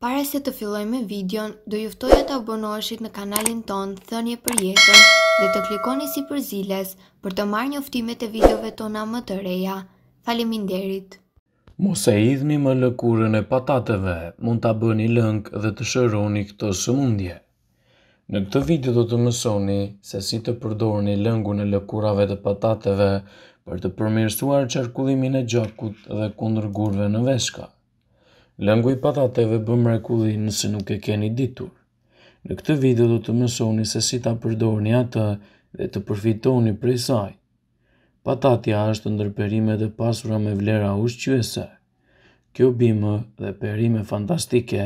Pare se të filloj me videon, do juftoj e të abonoshit në kanalin ton, thënje për jetën dhe të klikoni si për ziles për të marrë një uftimet e videove tona më të reja. Falimin derit! Mos e idhni më lëkurën e patateve, mund të bëni lëngë dhe të shëroni këto së mundje. Në këtë video do të mësoni se si të përdorni lëngu në lëkurave të patateve për të përmirësuar qarkullimin e gjakut dhe kundrëgurve në veshka. Lëngu i patateve bë mrekulli nëse nuk e keni ditur. Në këtë video do të mësoni se si ta përdorni atë dhe të përfitoni prej saj. Patatja është ndër ndërperime dhe pasura me vlera ushqyese. Kjo bimë dhe perime fantastike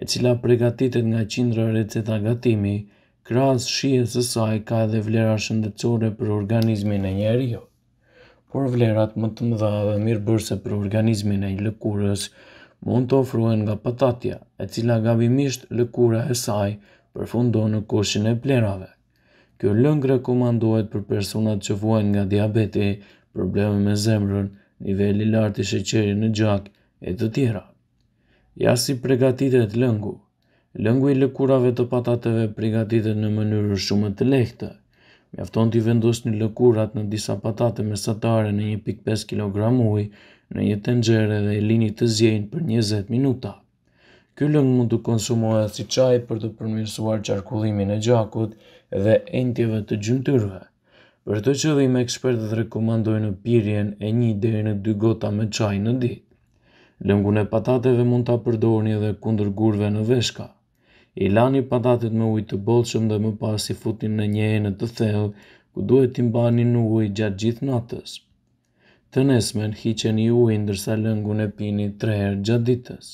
e cila pregatitet nga qindra receta gatimi, kras shie së saj ka edhe vlera shëndecore për organizmin e njerio. Por vlerat më të mëdha dhe mirë bërse për organizmin e një lëkurës, mund të ofruen nga patatja, e cila gabimisht lëkura e saj përfundo në koshin e plerave. Kjo lëng rekomandohet për personat që vuajnë nga diabeti, probleme me zemrën, nivelli lartë i sheqeri në gjak e të tjera. Ja si pregatitet lëngu. Lëngu i lëkurave të patateve pregatitet në mënyrë shumë të lehtë. Mjafton t'i vendos një lëkurat në disa patate mesatare në 1.5 kg uj, në një tengjere dhe e lini të zjejnë për 20 minuta. Ky lëng mund të konsumohet si qaj për të përmirësuar qarkullimin e gjakut dhe entjeve të gjymtyrve. Për të qëllim ekspertët rekomandojnë pirjen e një deri në dy gota me qaj në ditë. Lëngun e patateve mund të apërdojnë edhe kundër gurve në veshka i lani patatet me ujë të bolshëm dhe më pas i futin në një enë të thellë, ku duhet t'i mbani në ujë gjatë gjithë natës. Të nesmen, hiqen i ujë ndërsa lëngun e pini tre herë gjatë ditës.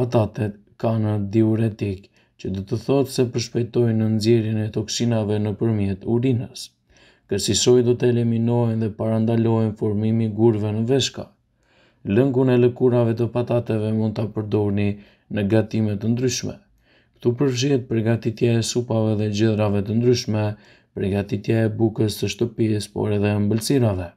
Patatet ka në diuretik, që dhe të thotë se përshpejtojnë në nëzirin e toksinave në përmjet urinës. Kërsisoj do të eliminojnë dhe parandalojnë formimi gurve në veshka. Lëngun e lëkurave të patateve mund të përdorni në gatimet të ndryshme. Tu përfshihet përgatitja e supave dhe gjithrave të ndryshme, përgatitja e bukës së shtëpisë, por edhe e ëmbëlsirave.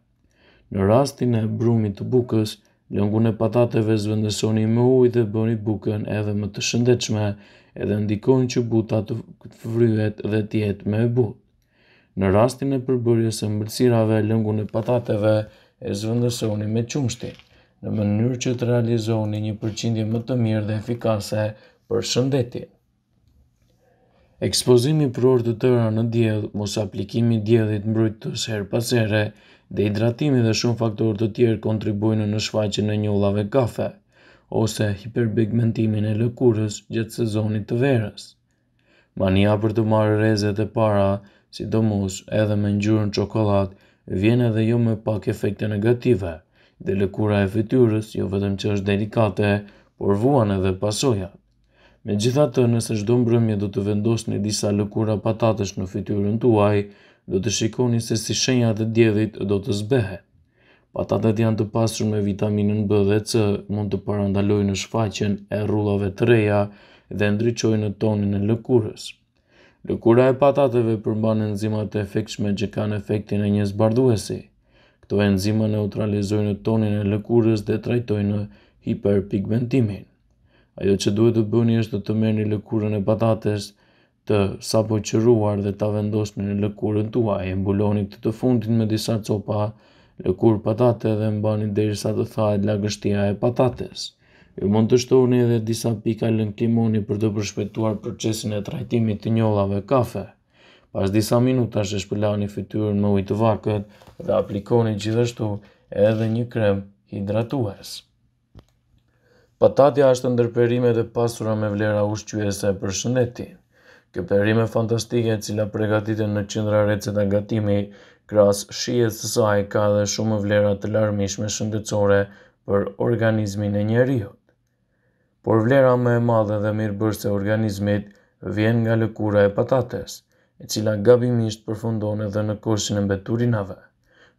Në rastin e brumit të bukës, lëngun e patateve zvendësoni me ujë dhe bëni bukën edhe më të shëndetshme, edhe ndikon që buta të fryhet dhe të jetë më e butë. Në rastin e përbërjes së ëmbëlsirave, lëngun e patateve e zvendësoni me qumshti, në mënyrë që të realizoni një përqindje më të mirë dhe efikase për shëndetin ekspozimi për orë të tëra në djedh, mos aplikimi djedhit mbrytës her pasere, dhe hidratimi dhe shumë faktor të tjerë kontribujnë në shfaqe në njullave kafe, ose hiperbigmentimin e lëkurës gjatë sezonit të verës. Mania për të marë rezet e para, si do mos edhe me njërën qokolat, vjen edhe jo me pak efekte negative, dhe lëkura e fityrës jo vetëm që është delikate, por vuan edhe pasojat. Me gjitha të nëse shdo mbrëmje do të vendosni disa lëkura patatesh në fityrën tuaj, do të shikoni se si shenjat e djedhit do të zbehe. Patatet janë të pasur me vitaminën B dhe C, mund të parandaloj në shfaqen e rullave të reja dhe ndryqoj në tonin e lëkurës. Lëkura e patateve përmban enzimat e efekshme që kanë efektin e një zbarduesi. Këto enzima neutralizojnë tonin e lëkurës dhe trajtojnë hiperpigmentimin. Ajo që duhet të bëni është të merrni lëkurën e patates të sapo qëruar dhe ta vendosni në lëkurën tuaj. Mbuloni të të fundin me disa copa lëkurë patate dhe mbani derisa të thahet lagështia e patates. Ju mund të shtoni edhe disa pika lëng limoni për të përshpejtuar procesin e trajtimit të njollave kafe. Pas disa minutash e shpëlani fytyrën me ujë të vakët dhe aplikoni gjithashtu edhe një krem hidratues. Patatja është ndërperime dhe pasura me vlera ushqyese për shëndetin. Kjo perime fantastike cila pregatite në qindra recet gatimi kras shijet sësaj ka dhe shumë vlera të larmishme shëndetsore për organizmin e njeriut. Por vlera me e madhe dhe mirë bërse e organizmit vjen nga lëkura e patates, e cila gabimisht përfundon edhe në koshin e mbeturinave.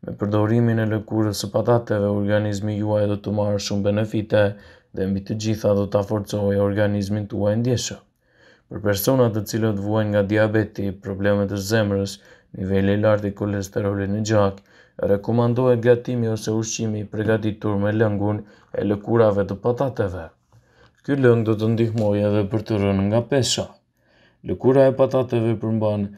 Me përdorimin e lëkurës së patateve, organizmi juaj do të marrë shumë benefite, dhe mbi të gjitha do të forcoj organizmin tuaj ndjesha. Për personat të cilët vuajnë nga diabeti, probleme të zemrës, nivele i lartë i kolesterolit në gjak, rekomandohet gatimi ose ushqimi i përgatitur me lëngun e lëkurave të patateve. Ky lëng do të ndihmojë edhe për të rënë nga pesha. Lëkura e patateve përmban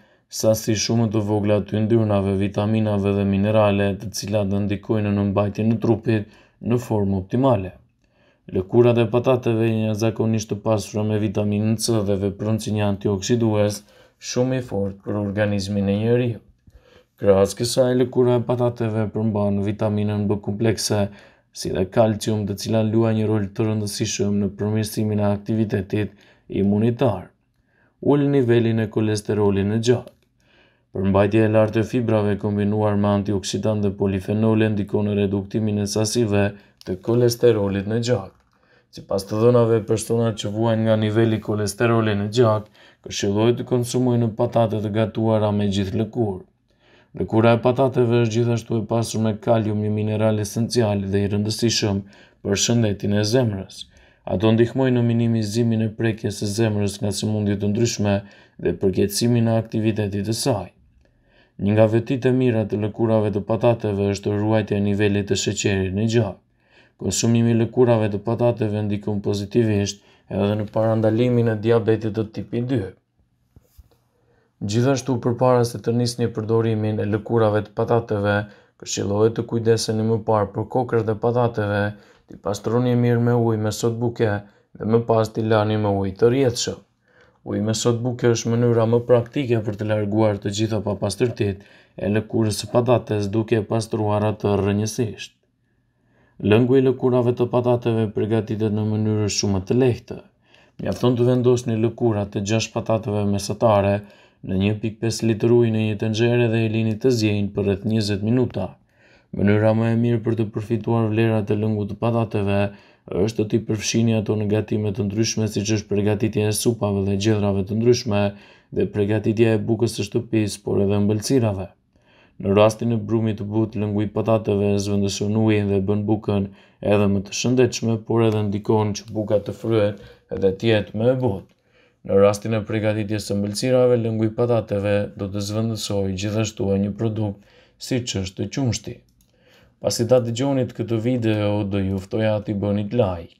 sasi shumë të vogla të yndyrnave, vitaminave dhe minerale të cilat dhe ndikojnë në mbajtjen e trupit në formë optimale. Lëkurat e patateve një zakonisht të pasura me vitaminë C dhe veprën si një antioksidues shumë i fort për organizmin e njeriu. Krahas kësaj, lëkurat e patateve përmban vitaminën B komplekse, si dhe kalcium, të cilat luajnë një rol të rëndësishëm në përmirësimin e aktivitetit imunitar. Ul nivelin e kolesterolit në gjak. Përmbajtja e lartë e fibrave kombinuar me antioksidantë dhe polifenole ndikon në reduktimin e sasive të kolesterolit në gjak. Si pas të dhënave personat që vuajn nga nivelli kolesteroli në gjak, këshillojt të konsumoj në patate të gatuara me gjithë lëkur. Lëkura e patateve është gjithashtu e pasur me kalium një mineral esencial dhe i rëndësishëm për shëndetin e zemrës. Ato ndihmojnë në minimizimin e prekjes së zemrës nga mundit të ndryshme dhe përqetësimin e aktivitetit të saj. Një nga vetitë e mira të lëkurave të patateve është ruajtja e nivelit të sheqerit në gjak. Konsumimi lëkurave të patateve ndikon pozitivisht edhe në parandalimin e diabetit të tipi 2. Gjithashtu përpara se të nisni përdorimin e lëkurave të patateve, këshillohet të kujdeseni më parë për kokrët e patateve, t'i pastroni mirë me ujë me sot buke dhe më pas t'i lani me ujë të rrjedhshëm. Ujë me sot buke është mënyra më praktike për të larguar të gjitha papastërtitë e lëkurës së patates duke pastruar atë rrënjësisht. Lëngu i lëkurave të patateve përgatitet në mënyrë shumë të lehtë. Mjafton të vendos një lëkura të 6 patateve mesatare në 1.5 litru i në një të nxere dhe i linit të zjejnë për rrët 20 minuta. Mënyra më e mirë për të përfituar vlerat e lëngu të patateve është të t'i përfshini ato në gatimet të ndryshme si që është përgatitja e supave dhe gjedrave të ndryshme dhe përgatitja e bukës të shtëpis, por edhe mbëlcirave. Në rastin e brumit të but, lëngu i patateve zvëndëson ujin dhe bën bukën edhe më të shëndechme, por edhe ndikon që buka të fryet edhe tjetë me e but. Në rastin e pregatitjes së mbëlsirave, lëngu i patateve do të zvëndësoj gjithashtu e një produkt si që është të qumshti. Pas i ta të gjonit këtë video, do juftoja të bënit like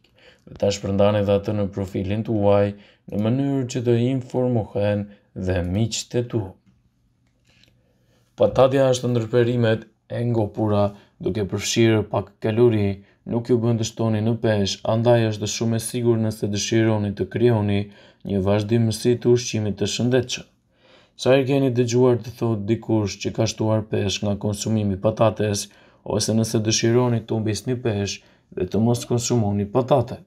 dhe ta shpërndani dhe atë në profilin të uaj në mënyrë që të informohen dhe miqë të tuk. Patatja është ndërperimet e ngopura, duke përfshirë pak kalori, nuk ju bënd të shtoni në pesh, andaj është shumë e sigur nëse dëshironi të kryoni një vazhdim mësi të ushqimit të shëndetëshë. Sa e keni dëgjuar të thotë dikush që ka shtuar pesh nga konsumimi patates, ose nëse dëshironi të umbis një pesh dhe të mos konsumoni patatet.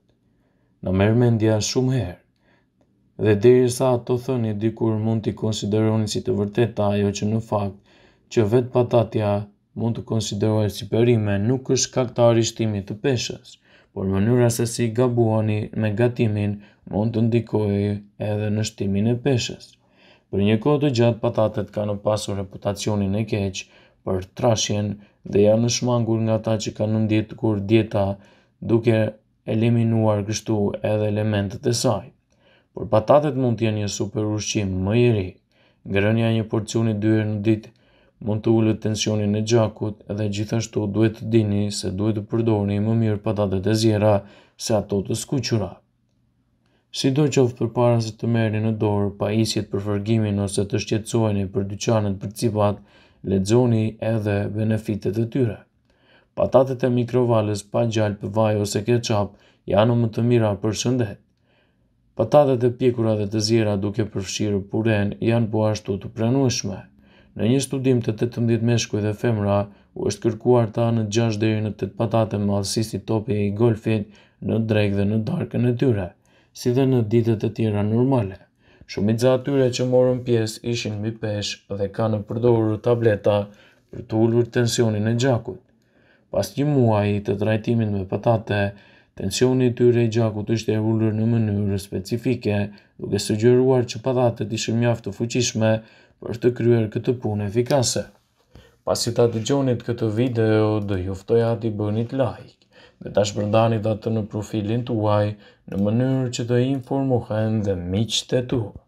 Në mermendja shumë herë dhe deri sa ato thëni dikur mund t'i konsideroni si të vërteta ajo që në fakt që vetë patatja mund të konsiderohet si perime nuk është kaktar i shtimit të peshës, por mënyra se si gabuani me gatimin mund të ndikojë edhe në shtimin e peshës. Për një kohë të gjatë patatet kanë pasur reputacionin e keq për trashjen dhe janë shmangur nga ta që kanë ndjet kur dieta duke eliminuar kështu edhe elementet e saj. Por patatet mund të jenë një super ushqim më i ri. Ngrënia një porcioni dyer në ditë mund të ullët tensionin e gjakut edhe gjithashtu duhet të dini se duhet të përdojni më mirë patatet e zjera se ato të skuqura. Si do për para se të meri në dorë, pa isjet për fërgimin ose të shqetsojni për dyqanet për cipat, ledzoni edhe benefitet e tyre. Patatet e mikrovales pa gjallë për vaj ose keqap janë më të mira për shëndet. Patatet e pjekura dhe të zjera duke përfshirë puren janë po ashtu të prenushme. Në një studim të 18 meshkuj dhe femra, u është kërkuar ta në 6 dhe në 8 patate më alësisi topi i golfit në drejk dhe në darkën e tyre, si dhe në ditët e tjera normale. Shumit za atyre që morën pjesë ishin mbi peshë dhe ka në përdorur tableta për të ullur tensionin e gjakut. Pas një muaj të trajtimin me patate, tensioni tyre i gjakut është e ullur në mënyrë specifike, duke sugjeruar që patatet ishë mjaftë të fuqishme për të kryer këtë punë efikase. Pasi ta dëgjonit këtë video, do ju ftoj bënit bëni like dhe ta shpërndani atë në profilin tuaj në mënyrë që të informohen dhe miqtë të tuaj.